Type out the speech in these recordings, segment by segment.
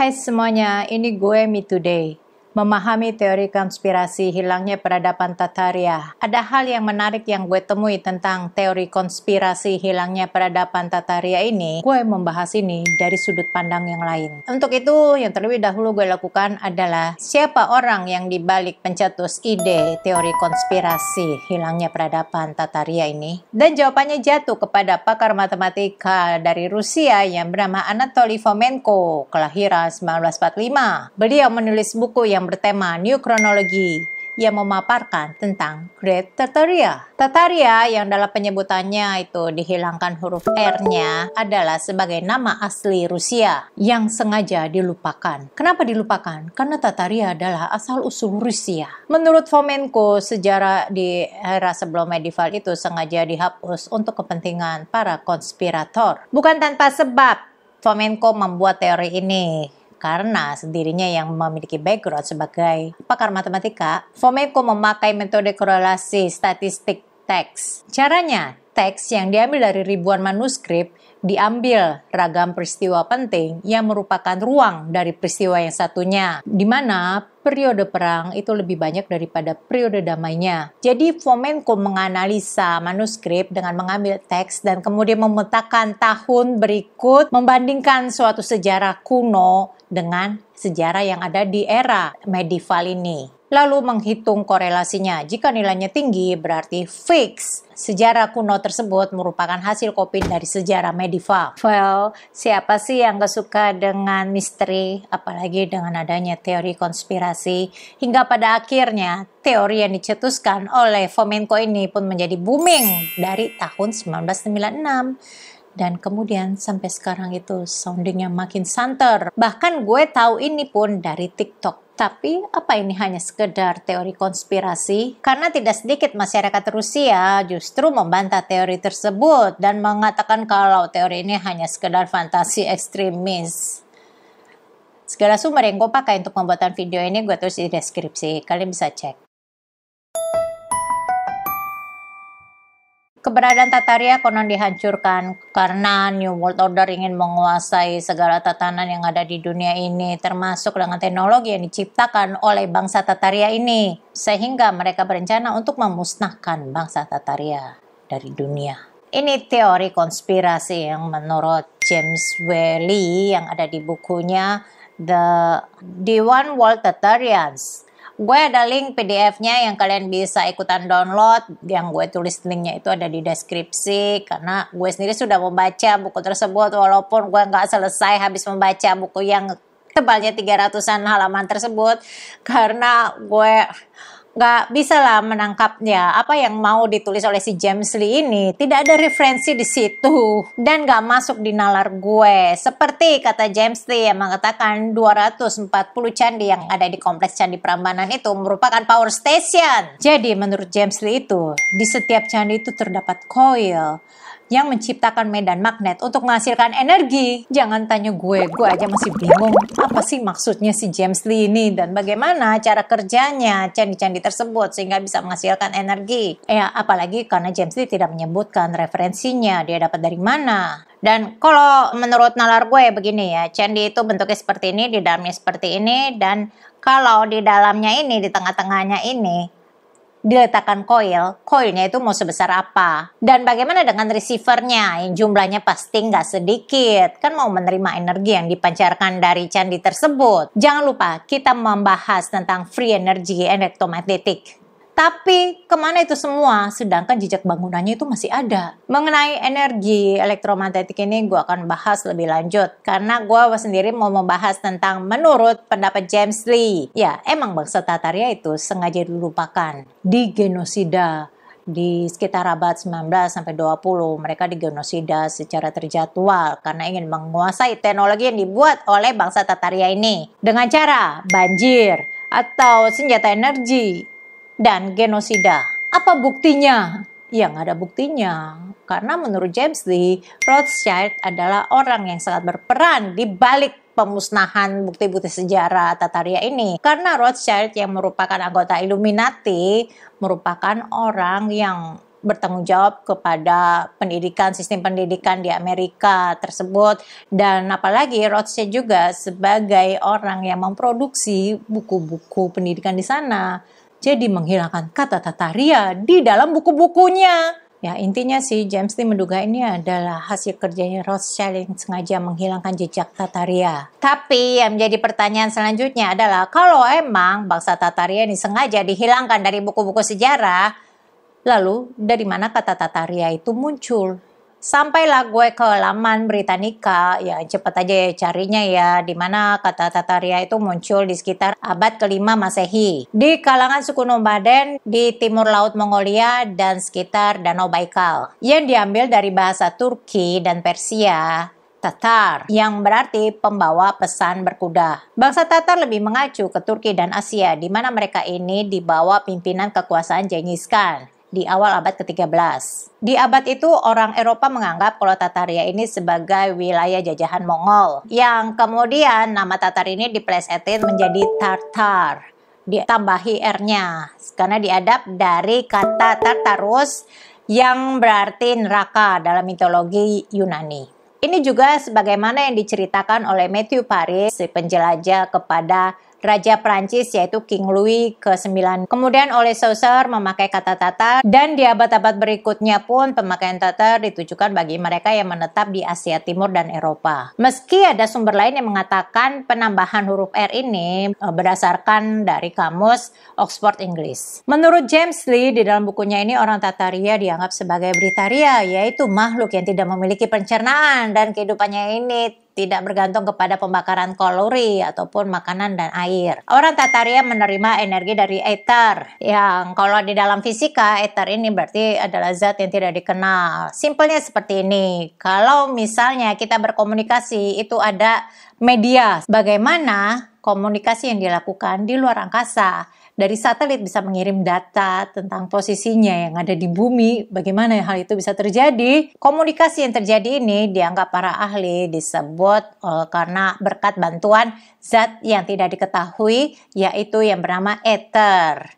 Hai semuanya, ini gue Me Today memahami teori konspirasi hilangnya peradaban Tataria. Ada hal yang menarik yang gue temui tentang teori konspirasi hilangnya peradaban Tataria ini, gue membahas ini dari sudut pandang yang lain. Untuk itu, yang terlebih dahulu gue lakukan adalah siapa orang yang dibalik pencetus ide teori konspirasi hilangnya peradaban Tataria ini? Dan jawabannya jatuh kepada pakar matematika dari Rusia yang bernama Anatoly Fomenko, kelahiran 1945. Beliau menulis buku yang yang bertema New Chronology yang memaparkan tentang Great Tartaria. Tartaria yang dalam penyebutannya itu dihilangkan huruf R-nya adalah sebagai nama asli Rusia yang sengaja dilupakan. Kenapa dilupakan? Karena Tartaria adalah asal-usul Rusia. Menurut Fomenko, sejarah di era sebelum medieval itu sengaja dihapus untuk kepentingan para konspirator. Bukan tanpa sebab Fomenko membuat teori ini karena sendirinya yang memiliki background sebagai pakar matematika, Fomeko memakai metode korelasi statistik teks. Caranya, teks yang diambil dari ribuan manuskrip diambil ragam peristiwa penting yang merupakan ruang dari peristiwa yang satunya, di mana periode perang itu lebih banyak daripada periode damainya. Jadi Fomenko menganalisa manuskrip dengan mengambil teks dan kemudian memetakan tahun berikut membandingkan suatu sejarah kuno dengan sejarah yang ada di era medieval ini. Lalu menghitung korelasinya. Jika nilainya tinggi, berarti fix. Sejarah kuno tersebut merupakan hasil kopi dari sejarah medieval. Well, siapa sih yang gak suka dengan misteri, apalagi dengan adanya teori konspirasi. Hingga pada akhirnya, teori yang dicetuskan oleh Fomenko ini pun menjadi booming dari tahun 1996 dan kemudian sampai sekarang itu soundingnya makin santer. Bahkan gue tahu ini pun dari TikTok. Tapi apa ini hanya sekedar teori konspirasi? Karena tidak sedikit masyarakat Rusia justru membantah teori tersebut dan mengatakan kalau teori ini hanya sekedar fantasi ekstremis. Segala sumber yang gue pakai untuk pembuatan video ini gue tulis di deskripsi. Kalian bisa cek. Keberadaan Tataria konon dihancurkan karena New World Order ingin menguasai segala tatanan yang ada di dunia ini, termasuk dengan teknologi yang diciptakan oleh bangsa Tataria ini, sehingga mereka berencana untuk memusnahkan bangsa Tataria dari dunia. Ini teori konspirasi yang menurut James Whaley yang ada di bukunya The, The One World Tatarians Gue ada link PDF-nya yang kalian bisa ikutan download. Yang gue tulis linknya itu ada di deskripsi. Karena gue sendiri sudah membaca buku tersebut. Walaupun gue nggak selesai habis membaca buku yang tebalnya 300-an halaman tersebut. Karena gue nggak bisa lah menangkapnya apa yang mau ditulis oleh si James Lee ini tidak ada referensi di situ dan nggak masuk di nalar gue seperti kata James Lee yang mengatakan 240 candi yang ada di kompleks candi Prambanan itu merupakan power station jadi menurut James Lee itu di setiap candi itu terdapat coil yang menciptakan medan magnet untuk menghasilkan energi. Jangan tanya gue, gue aja masih bingung apa sih maksudnya si James Lee ini dan bagaimana cara kerjanya candi-candi tersebut sehingga bisa menghasilkan energi. Ya, apalagi karena James Lee tidak menyebutkan referensinya, dia dapat dari mana. Dan kalau menurut nalar gue begini ya, candi itu bentuknya seperti ini, di dalamnya seperti ini, dan kalau di dalamnya ini, di tengah-tengahnya ini, diletakkan koil, koilnya itu mau sebesar apa. Dan bagaimana dengan receivernya yang jumlahnya pasti nggak sedikit, kan mau menerima energi yang dipancarkan dari candi tersebut. Jangan lupa kita membahas tentang free energy elektromagnetik. Tapi kemana itu semua? Sedangkan jejak bangunannya itu masih ada. Mengenai energi elektromagnetik ini gue akan bahas lebih lanjut. Karena gue sendiri mau membahas tentang menurut pendapat James Lee. Ya emang bangsa Tataria itu sengaja dilupakan di genosida di sekitar abad 19 sampai 20 mereka digenosida secara terjadwal karena ingin menguasai teknologi yang dibuat oleh bangsa Tataria ini dengan cara banjir atau senjata energi dan genosida. Apa buktinya? Ya nggak ada buktinya. Karena menurut James Lee, Rothschild adalah orang yang sangat berperan di balik pemusnahan bukti-bukti sejarah Tataria ini. Karena Rothschild yang merupakan anggota Illuminati merupakan orang yang bertanggung jawab kepada pendidikan sistem pendidikan di Amerika tersebut dan apalagi Rothschild juga sebagai orang yang memproduksi buku-buku pendidikan di sana jadi menghilangkan kata Tataria di dalam buku-bukunya. Ya intinya sih James Lee menduga ini adalah hasil kerjanya Rothschild yang sengaja menghilangkan jejak Tataria. Tapi yang menjadi pertanyaan selanjutnya adalah kalau emang bangsa Tataria ini sengaja dihilangkan dari buku-buku sejarah, lalu dari mana kata Tataria itu muncul? Sampailah gue ke laman Britannica, ya cepat aja ya carinya ya, di mana kata Tataria itu muncul di sekitar abad kelima Masehi. Di kalangan suku Nomaden di timur laut Mongolia dan sekitar Danau Baikal. Yang diambil dari bahasa Turki dan Persia, Tatar, yang berarti pembawa pesan berkuda. Bangsa Tatar lebih mengacu ke Turki dan Asia, di mana mereka ini dibawa pimpinan kekuasaan Genghis Khan di awal abad ke-13. Di abad itu orang Eropa menganggap kalau Tataria ini sebagai wilayah jajahan Mongol yang kemudian nama Tatar ini diplesetin menjadi Tartar ditambahi R-nya karena diadap dari kata Tartarus yang berarti neraka dalam mitologi Yunani. Ini juga sebagaimana yang diceritakan oleh Matthew Paris, si penjelajah kepada Raja Prancis yaitu King Louis ke-9. Kemudian oleh Saussure memakai kata Tatar dan di abad-abad berikutnya pun pemakaian Tatar ditujukan bagi mereka yang menetap di Asia Timur dan Eropa. Meski ada sumber lain yang mengatakan penambahan huruf R ini e, berdasarkan dari kamus Oxford English. Menurut James Lee di dalam bukunya ini orang Tataria dianggap sebagai Britaria yaitu makhluk yang tidak memiliki pencernaan dan kehidupannya ini tidak bergantung kepada pembakaran kalori ataupun makanan dan air. Orang Tataria menerima energi dari ether yang kalau di dalam fisika ether ini berarti adalah zat yang tidak dikenal. Simpelnya seperti ini. Kalau misalnya kita berkomunikasi itu ada media. Bagaimana komunikasi yang dilakukan di luar angkasa? dari satelit bisa mengirim data tentang posisinya yang ada di bumi, bagaimana hal itu bisa terjadi. Komunikasi yang terjadi ini dianggap para ahli disebut uh, karena berkat bantuan zat yang tidak diketahui yaitu yang bernama ether.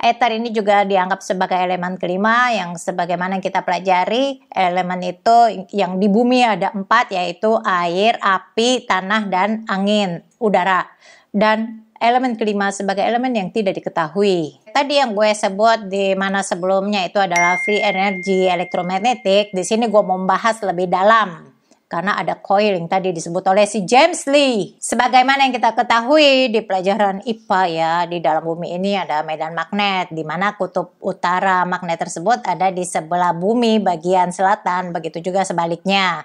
Ether ini juga dianggap sebagai elemen kelima yang sebagaimana kita pelajari elemen itu yang di bumi ada empat yaitu air, api, tanah, dan angin, udara. Dan elemen kelima sebagai elemen yang tidak diketahui. Tadi yang gue sebut di mana sebelumnya itu adalah free energy elektromagnetik, di sini gue mau membahas lebih dalam karena ada coiling tadi disebut oleh si James Lee. Sebagaimana yang kita ketahui di pelajaran IPA ya, di dalam bumi ini ada medan magnet, di mana kutub utara magnet tersebut ada di sebelah bumi bagian selatan, begitu juga sebaliknya.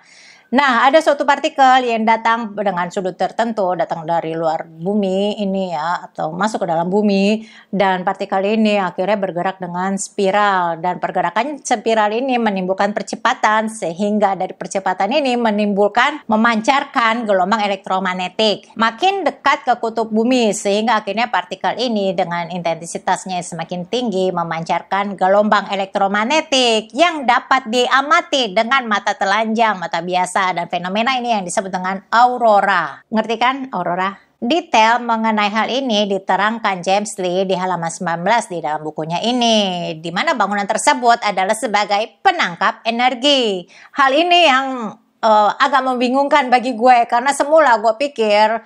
Nah, ada suatu partikel yang datang dengan sudut tertentu, datang dari luar bumi ini ya, atau masuk ke dalam bumi, dan partikel ini akhirnya bergerak dengan spiral, dan pergerakan spiral ini menimbulkan percepatan, sehingga dari percepatan ini menimbulkan, memancarkan gelombang elektromagnetik. Makin dekat ke kutub bumi, sehingga akhirnya partikel ini dengan intensitasnya semakin tinggi, memancarkan gelombang elektromagnetik yang dapat diamati dengan mata telanjang, mata biasa dan fenomena ini yang disebut dengan aurora. Ngerti kan aurora? Detail mengenai hal ini diterangkan James Lee di halaman 19 di dalam bukunya ini, di mana bangunan tersebut adalah sebagai penangkap energi. Hal ini yang uh, agak membingungkan bagi gue karena semula gue pikir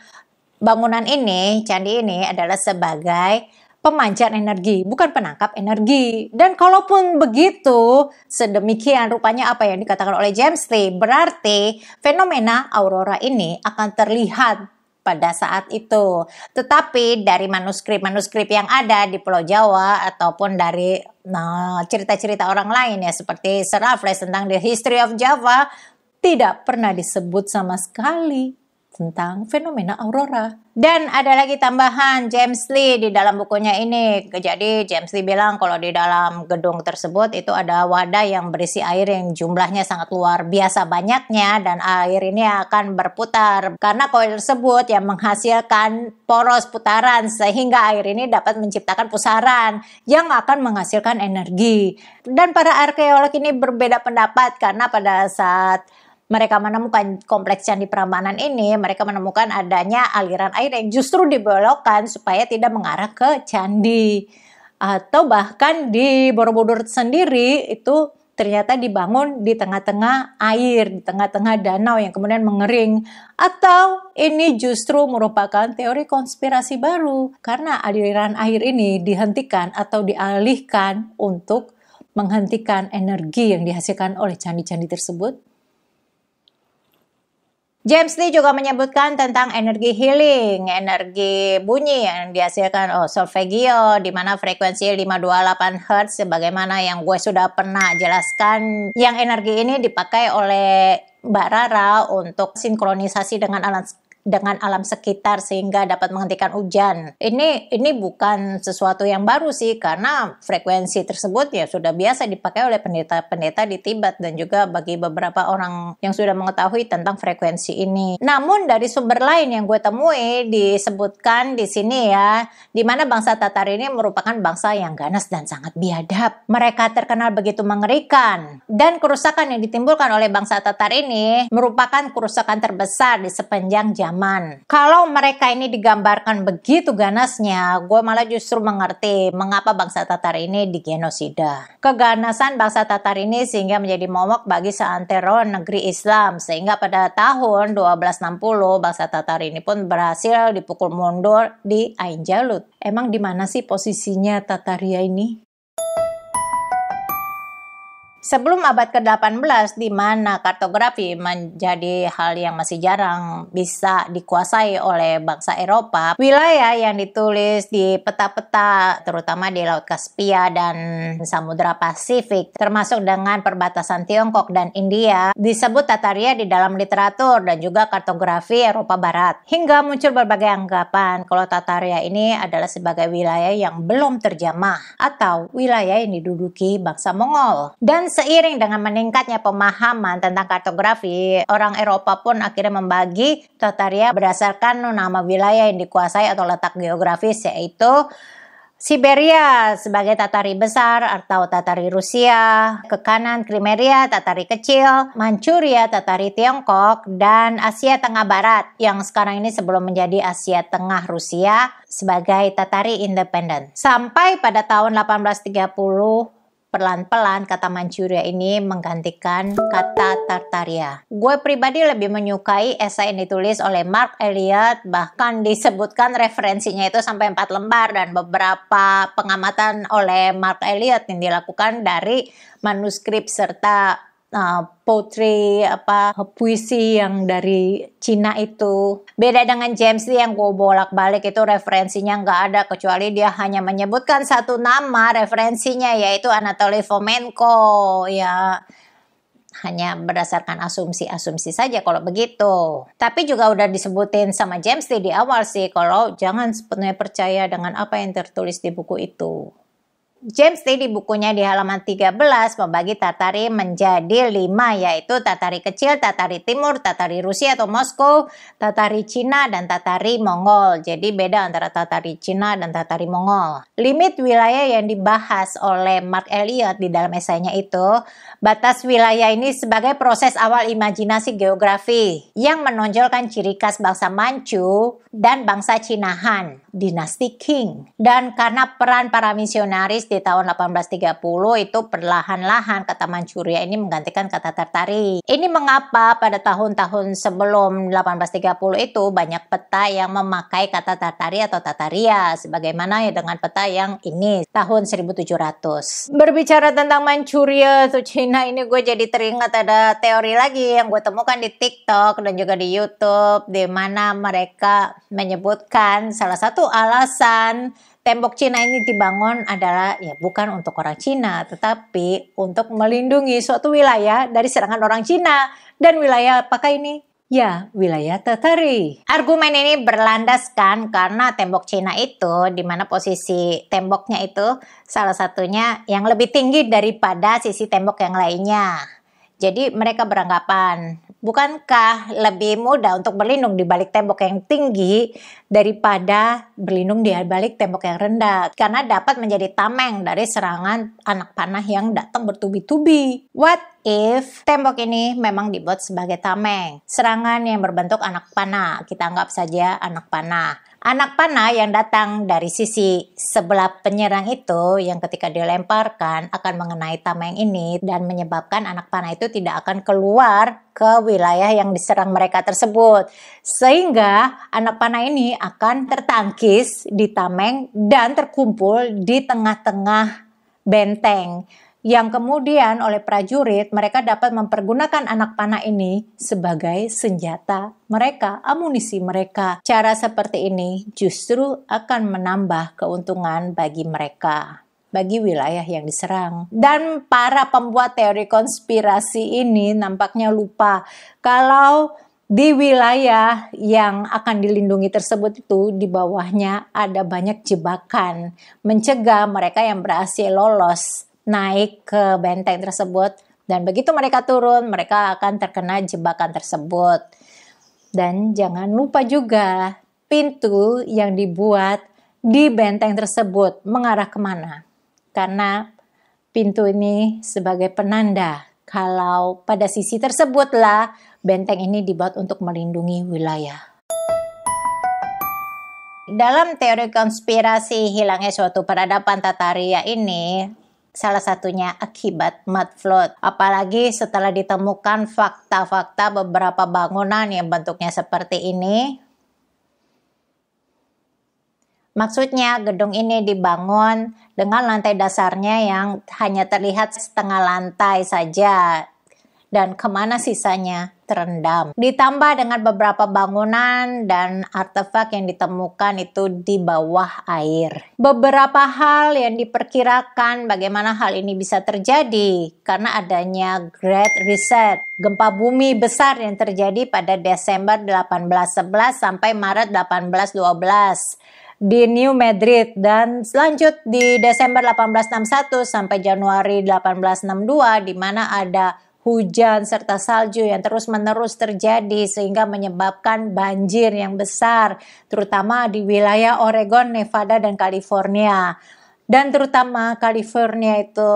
bangunan ini, candi ini adalah sebagai pemancar energi, bukan penangkap energi. Dan kalaupun begitu, sedemikian rupanya apa yang dikatakan oleh James Lee, berarti fenomena aurora ini akan terlihat pada saat itu. Tetapi dari manuskrip-manuskrip yang ada di Pulau Jawa ataupun dari eh, cerita-cerita orang lain ya seperti Sir Raffles tentang The History of Java tidak pernah disebut sama sekali tentang fenomena aurora. Dan ada lagi tambahan James Lee di dalam bukunya ini. Jadi James Lee bilang kalau di dalam gedung tersebut itu ada wadah yang berisi air yang jumlahnya sangat luar biasa banyaknya dan air ini akan berputar karena koil tersebut yang menghasilkan poros putaran sehingga air ini dapat menciptakan pusaran yang akan menghasilkan energi. Dan para arkeolog ini berbeda pendapat karena pada saat mereka menemukan kompleks candi di Prambanan ini, mereka menemukan adanya aliran air yang justru dibelokkan supaya tidak mengarah ke candi. Atau bahkan di Borobudur sendiri itu ternyata dibangun di tengah-tengah air, di tengah-tengah danau yang kemudian mengering. Atau ini justru merupakan teori konspirasi baru karena aliran air ini dihentikan atau dialihkan untuk menghentikan energi yang dihasilkan oleh candi-candi tersebut James Lee juga menyebutkan tentang energi healing, energi bunyi yang dihasilkan oh solfeggio di mana frekuensi 528 Hz sebagaimana yang gue sudah pernah jelaskan yang energi ini dipakai oleh Mbak Rara untuk sinkronisasi dengan alat dengan alam sekitar sehingga dapat menghentikan hujan. Ini ini bukan sesuatu yang baru sih karena frekuensi tersebut ya sudah biasa dipakai oleh pendeta-pendeta di Tibet dan juga bagi beberapa orang yang sudah mengetahui tentang frekuensi ini. Namun dari sumber lain yang gue temui disebutkan di sini ya, di mana bangsa Tatar ini merupakan bangsa yang ganas dan sangat biadab. Mereka terkenal begitu mengerikan dan kerusakan yang ditimbulkan oleh bangsa Tatar ini merupakan kerusakan terbesar di sepanjang zaman kalau mereka ini digambarkan begitu ganasnya, gue malah justru mengerti mengapa bangsa Tatar ini digenosida. Keganasan bangsa Tatar ini sehingga menjadi momok bagi seantero negeri Islam, sehingga pada tahun 1260 bangsa Tatar ini pun berhasil dipukul mundur di Ain Jalut. Emang di mana sih posisinya Tataria ini? Sebelum abad ke-18 di mana kartografi menjadi hal yang masih jarang bisa dikuasai oleh bangsa Eropa, wilayah yang ditulis di peta-peta terutama di Laut Kaspia dan Samudra Pasifik termasuk dengan perbatasan Tiongkok dan India disebut Tataria di dalam literatur dan juga kartografi Eropa Barat. Hingga muncul berbagai anggapan kalau Tataria ini adalah sebagai wilayah yang belum terjamah atau wilayah yang diduduki bangsa Mongol. Dan Seiring dengan meningkatnya pemahaman tentang kartografi, orang Eropa pun akhirnya membagi tataria berdasarkan nama wilayah yang dikuasai atau letak geografis yaitu Siberia sebagai Tatari besar atau Tatari Rusia, ke kanan Krimeria, Tatari kecil, Manchuria, Tatari Tiongkok, dan Asia Tengah Barat yang sekarang ini sebelum menjadi Asia Tengah Rusia sebagai Tatari independen. Sampai pada tahun 1830 Pelan-pelan kata Manchuria ini menggantikan kata Tartaria. Gue pribadi lebih menyukai esai yang ditulis oleh Mark Elliot, bahkan disebutkan referensinya itu sampai empat lembar dan beberapa pengamatan oleh Mark Elliot yang dilakukan dari manuskrip serta uh, poetry apa puisi yang dari Cina itu beda dengan James Lee yang gue bolak-balik itu referensinya nggak ada kecuali dia hanya menyebutkan satu nama referensinya yaitu Anatoly Fomenko ya hanya berdasarkan asumsi-asumsi saja kalau begitu. Tapi juga udah disebutin sama James Lee di awal sih kalau jangan sepenuhnya percaya dengan apa yang tertulis di buku itu. James Lee di bukunya di halaman 13 membagi Tatari menjadi lima yaitu Tatari kecil, Tatari timur, Tatari Rusia atau Moskow, Tatari Cina, dan Tatari Mongol. Jadi beda antara Tatari Cina dan Tatari Mongol. Limit wilayah yang dibahas oleh Mark Elliot di dalam esainya itu, batas wilayah ini sebagai proses awal imajinasi geografi yang menonjolkan ciri khas bangsa Manchu dan bangsa Cina Han, dinasti Qing. Dan karena peran para misionaris di tahun 1830 itu perlahan-lahan kata Manchuria ini menggantikan kata Tartari. Ini mengapa pada tahun-tahun sebelum 1830 itu banyak peta yang memakai kata Tartari atau Tataria sebagaimana ya dengan peta yang ini tahun 1700. Berbicara tentang Manchuria atau Cina ini gue jadi teringat ada teori lagi yang gue temukan di TikTok dan juga di YouTube di mana mereka menyebutkan salah satu alasan tembok Cina ini dibangun adalah ya bukan untuk orang Cina, tetapi untuk melindungi suatu wilayah dari serangan orang Cina dan wilayah apakah ini? Ya, wilayah Tatari. Argumen ini berlandaskan karena tembok Cina itu, di mana posisi temboknya itu salah satunya yang lebih tinggi daripada sisi tembok yang lainnya. Jadi mereka beranggapan bukankah lebih mudah untuk berlindung di balik tembok yang tinggi daripada berlindung di balik tembok yang rendah karena dapat menjadi tameng dari serangan anak panah yang datang bertubi-tubi. What if tembok ini memang dibuat sebagai tameng? Serangan yang berbentuk anak panah, kita anggap saja anak panah anak panah yang datang dari sisi sebelah penyerang itu yang ketika dilemparkan akan mengenai tameng ini dan menyebabkan anak panah itu tidak akan keluar ke wilayah yang diserang mereka tersebut. Sehingga anak panah ini akan tertangkis di tameng dan terkumpul di tengah-tengah benteng yang kemudian oleh prajurit mereka dapat mempergunakan anak panah ini sebagai senjata mereka, amunisi mereka. Cara seperti ini justru akan menambah keuntungan bagi mereka bagi wilayah yang diserang. Dan para pembuat teori konspirasi ini nampaknya lupa kalau di wilayah yang akan dilindungi tersebut itu di bawahnya ada banyak jebakan mencegah mereka yang berhasil lolos naik ke benteng tersebut dan begitu mereka turun mereka akan terkena jebakan tersebut. Dan jangan lupa juga pintu yang dibuat di benteng tersebut mengarah kemana. Karena pintu ini sebagai penanda kalau pada sisi tersebutlah benteng ini dibuat untuk melindungi wilayah. Dalam teori konspirasi hilangnya suatu peradaban Tataria ini, salah satunya akibat mud flood. Apalagi setelah ditemukan fakta-fakta beberapa bangunan yang bentuknya seperti ini. Maksudnya gedung ini dibangun dengan lantai dasarnya yang hanya terlihat setengah lantai saja. Dan kemana sisanya? terendam. Ditambah dengan beberapa bangunan dan artefak yang ditemukan itu di bawah air. Beberapa hal yang diperkirakan bagaimana hal ini bisa terjadi karena adanya Great Reset, gempa bumi besar yang terjadi pada Desember 1811 sampai Maret 1812 di New Madrid dan selanjut di Desember 1861 sampai Januari 1862 di mana ada hujan serta salju yang terus-menerus terjadi sehingga menyebabkan banjir yang besar terutama di wilayah Oregon, Nevada dan California. Dan terutama California itu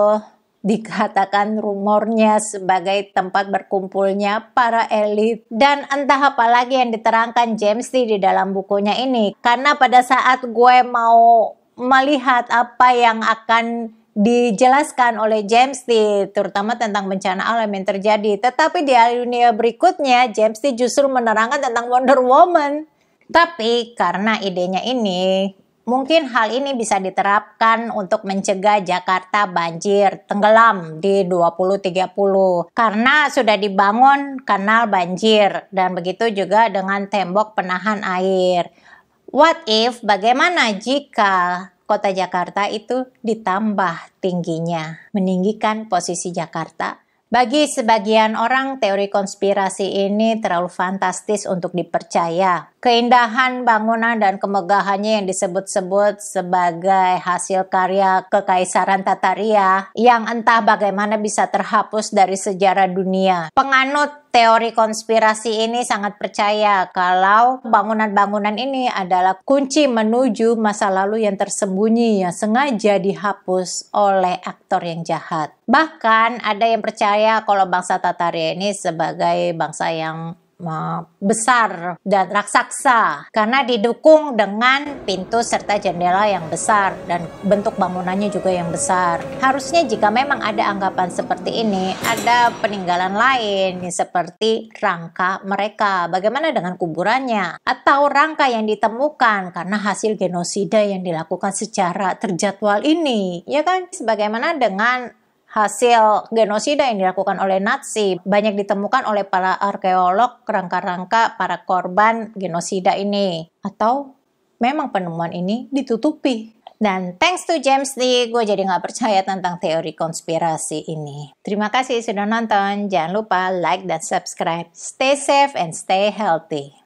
dikatakan rumornya sebagai tempat berkumpulnya para elit dan entah apa lagi yang diterangkan James T di dalam bukunya ini karena pada saat gue mau melihat apa yang akan dijelaskan oleh James T terutama tentang bencana alam yang terjadi. Tetapi di dunia berikutnya James T justru menerangkan tentang Wonder Woman. Tapi karena idenya ini Mungkin hal ini bisa diterapkan untuk mencegah Jakarta banjir tenggelam di 2030 karena sudah dibangun kanal banjir dan begitu juga dengan tembok penahan air. What if bagaimana jika kota Jakarta itu ditambah tingginya, meninggikan posisi Jakarta. Bagi sebagian orang, teori konspirasi ini terlalu fantastis untuk dipercaya. Keindahan bangunan dan kemegahannya yang disebut-sebut sebagai hasil karya kekaisaran Tataria yang entah bagaimana bisa terhapus dari sejarah dunia. Penganut teori konspirasi ini sangat percaya kalau bangunan-bangunan ini adalah kunci menuju masa lalu yang tersembunyi yang sengaja dihapus oleh aktor yang jahat. Bahkan ada yang percaya kalau bangsa Tataria ini sebagai bangsa yang Eh, besar dan raksasa karena didukung dengan pintu serta jendela yang besar dan bentuk bangunannya juga yang besar. Harusnya jika memang ada anggapan seperti ini, ada peninggalan lain seperti rangka mereka. Bagaimana dengan kuburannya atau rangka yang ditemukan karena hasil genosida yang dilakukan secara terjadwal ini, ya kan? Sebagaimana dengan hasil genosida yang dilakukan oleh Nazi banyak ditemukan oleh para arkeolog kerangka-rangka para korban genosida ini. Atau memang penemuan ini ditutupi dan thanks to James Lee, gue jadi gak percaya tentang teori konspirasi ini. Terima kasih sudah nonton. Jangan lupa like dan subscribe. Stay safe and stay healthy.